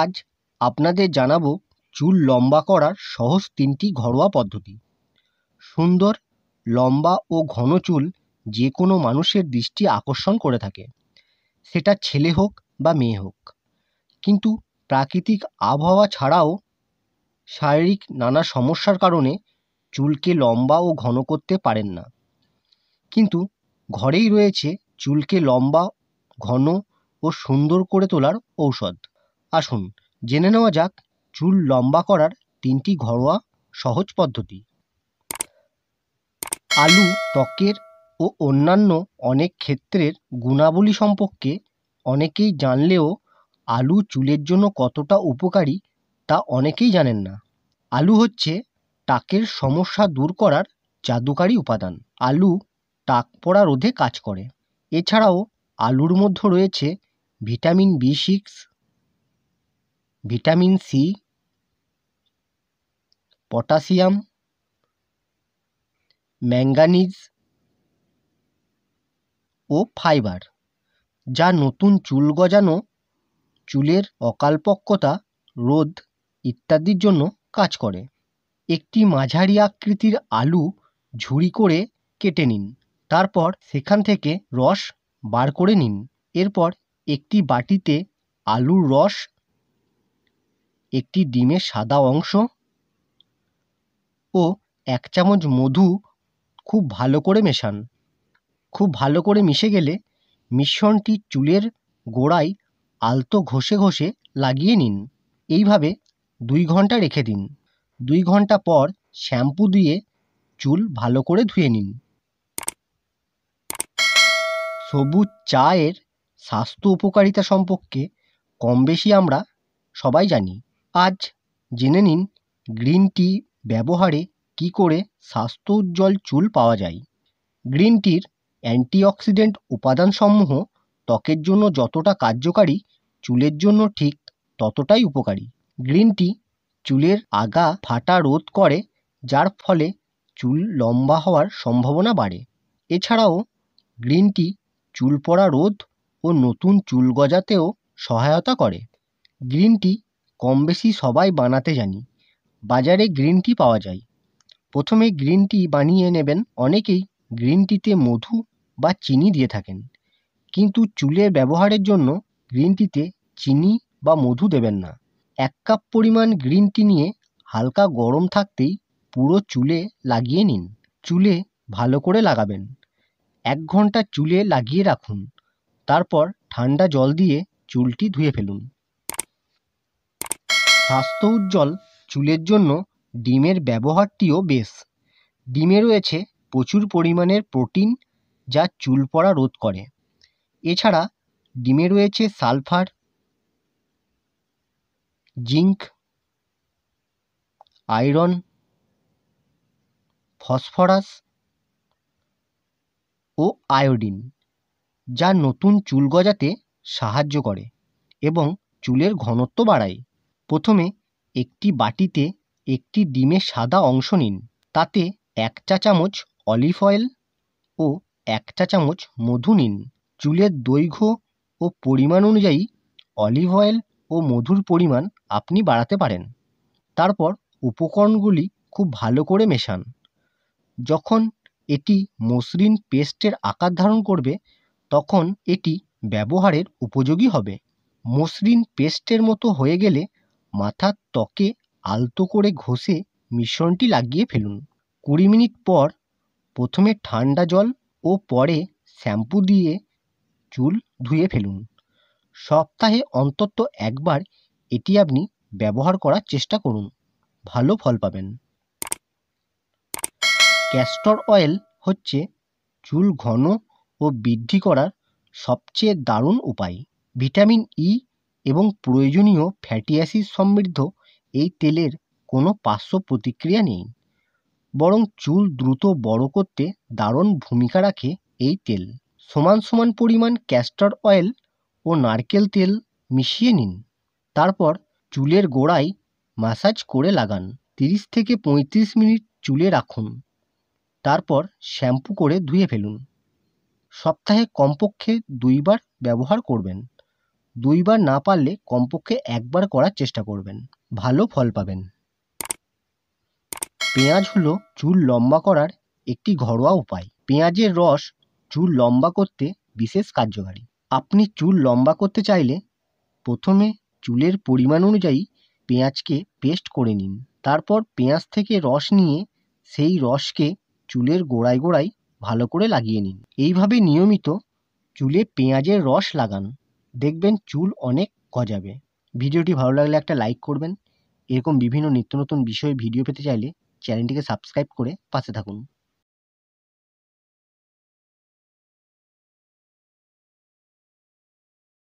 আজ আপনাদের জানাবো চুল লম্বা করার সহজ তিনটি ঘরোয়া পদ্ধতি সুন্দর লম্বা ও ঘন চুল যে কোনো মানুষের দৃষ্টি আকর্ষণ করে থাকে সেটা ছেলে হোক বা মেয়ে হোক কিন্তু প্রাকৃতিক আবহাওয়া ছাড়াও শারীরিক নানা সমস্যার কারণে চুলকে লম্বা ও ঘন করতে পারেন না কিন্তু ঘরেই রয়েছে চুলকে লম্বা ঘন ও সুন্দর করে তোলার ঔষধ আসুন জেনে নেওয়া যাক চুল লম্বা করার তিনটি ঘরোয়া সহজ পদ্ধতি আলু ত্বকের ও অন্যান্য অনেক ক্ষেত্রের গুণাবলী সম্পর্কে অনেকেই জানলেও আলু চুলের জন্য কতটা উপকারী তা অনেকেই জানেন না আলু হচ্ছে টাকের সমস্যা দূর করার জাদুকারী উপাদান আলু টাক পড়া রোধে কাজ করে এছাড়াও আলুর মধ্যে রয়েছে vitamin B six vitamin C potassium manganese ও ফাইবার যা নতুন চুল গজানো চুলের অকালপক্কতা রোধ ইত্যাদির জন্য কাজ করে একটি মাঝারি আকৃতির আলু ঝুড়ি করে কেটে নিন তারপর সেখান থেকে রস বার করে নিন এরপর একটি বাটিতে আলুর রস একটি ডিমের সাদা অংশ ও এক চামচ মধু খুব ভালো করে মেশান খুব ভালো করে মিশে গেলে মিশ্রণটি চুলের গোড়ায় আলতো ঘষে ঘষে লাগিয়ে নিন এইভাবে দুই ঘন্টা রেখে দিন দুই ঘন্টা পর শ্যাম্পু দিয়ে চুল ভালো করে ধুয়ে নিন সবুজ চায়ের স্বাস্থ্য উপকারিতা সম্পর্কে কম বেশি আমরা সবাই জানি আজ জেনে নিন গ্রিন টি ব্যবহারে কী করে স্বাস্থ্য উজ্জ্বল চুল পাওয়া যায় গ্রিন টির অ্যান্টিঅক্সিডেন্ট উপাদানসমূহ ত্বকের জন্য যতটা কার্যকারী চুলের জন্য ঠিক ততটাই উপকারী গ্রিন টি চুলের আগা ফাটা রোধ করে যার ফলে চুল লম্বা হওয়ার সম্ভাবনা বাড়ে এছাড়াও গ্রিন টি চুল পড়া রোধ ও নতুন চুল গজাতেও সহায়তা করে গ্রিন টি কম বেশি সবাই বানাতে জানি বাজারে গ্রিন টি পাওয়া যায় প্রথমে গ্রিন টি বানিয়ে নেবেন অনেকেই গ্রিন টিতে মধু বা চিনি দিয়ে থাকেন কিন্তু চুলের ব্যবহারের জন্য গ্রিন টিতে চিনি বা মধু দেবেন না এক কাপ পরিমাণ গ্রিন টি নিয়ে হালকা গরম থাকতেই পুরো চুলে লাগিয়ে নিন চুলে ভালো করে লাগাবেন এক ঘন্টা চুলে লাগিয়ে রাখুন তারপর ঠান্ডা জল দিয়ে চুলটি ধুয়ে ফেলুন স্বাস্থ্য উজ্জ্বল চুলের জন্য ডিমের ব্যবহারটিও বেশ ডিমে রয়েছে প্রচুর পরিমাণের প্রোটিন যা চুল পড়া রোধ করে এছাড়া ডিমে রয়েছে সালফার জিঙ্ক আয়রন ফসফরাস ও আয়োডিন যা নতুন চুল গজাতে সাহায্য করে এবং চুলের ঘনত্ব বাড়ায় প্রথমে একটি বাটিতে একটি ডিমের সাদা অংশ নিন তাতে এক চা চামচ অলিভ অয়েল ও এক চা চামচ মধু নিন চুলের দৈর্ঘ্য ও পরিমাণ অনুযায়ী অলিভ অয়েল ও মধুর পরিমাণ আপনি বাড়াতে পারেন তারপর উপকরণগুলি খুব ভালো করে মেশান যখন এটি মসৃণ পেস্টের আকার ধারণ করবে তখন এটি ব্যবহারের উপযোগী হবে মসৃণ পেস্টের মতো হয়ে গেলে মাথার ত্বকে আলতো করে ঘষে মিশ্রণটি লাগিয়ে ফেলুন কুড়ি মিনিট পর প্রথমে ঠান্ডা জল ও পরে শ্যাম্পু দিয়ে চুল ধুয়ে ফেলুন সপ্তাহে অন্তত একবার এটি আপনি ব্যবহার করার চেষ্টা করুন ভালো ফল পাবেন ক্যাস্টর অয়েল হচ্ছে চুল ঘন ও বৃদ্ধি করার সবচেয়ে দারুণ উপায় ভিটামিন ই e এবং প্রয়োজনীয় ফ্যাটি অ্যাসিড সমৃদ্ধ এই তেলের কোনো পার্শ্ব প্রতিক্রিয়া নেই বরং চুল দ্রুত বড় করতে দারুণ ভূমিকা রাখে এই তেল সমান সমান পরিমাণ ক্যাস্টর অয়েল ও নারকেল তেল মিশিয়ে নিন তারপর চুলের গোড়ায় ম্যাসাজ করে লাগান তিরিশ থেকে পঁয়ত্রিশ মিনিট চুলে রাখুন তারপর শ্যাম্পু করে ধুয়ে ফেলুন সপ্তাহে কমপক্ষে দুইবার ব্যবহার করবেন দুইবার না পারলে কমপক্ষে একবার করার চেষ্টা করবেন ভালো ফল পাবেন পেঁয়াজ হলো চুল লম্বা করার একটি ঘরোয়া উপায় পেঁয়াজের রস চুল লম্বা করতে বিশেষ কার্যকারী আপনি চুল লম্বা করতে চাইলে প্রথমে চুলের পরিমাণ অনুযায়ী পেঁয়াজকে পেস্ট করে নিন তারপর পেঁয়াজ থেকে রস নিয়ে সেই রসকে চুলের গোড়ায় গোড়ায় ভালো করে লাগিয়ে নিন এইভাবে নিয়মিত চুলে পেঁয়াজের রস লাগান দেখবেন চুল অনেক গজাবে ভিডিওটি ভালো লাগলে একটা লাইক করবেন এরকম বিভিন্ন নিত্য নতুন বিষয়ে ভিডিও পেতে চাইলে চ্যানেলটিকে সাবস্ক্রাইব করে পাশে থাকুন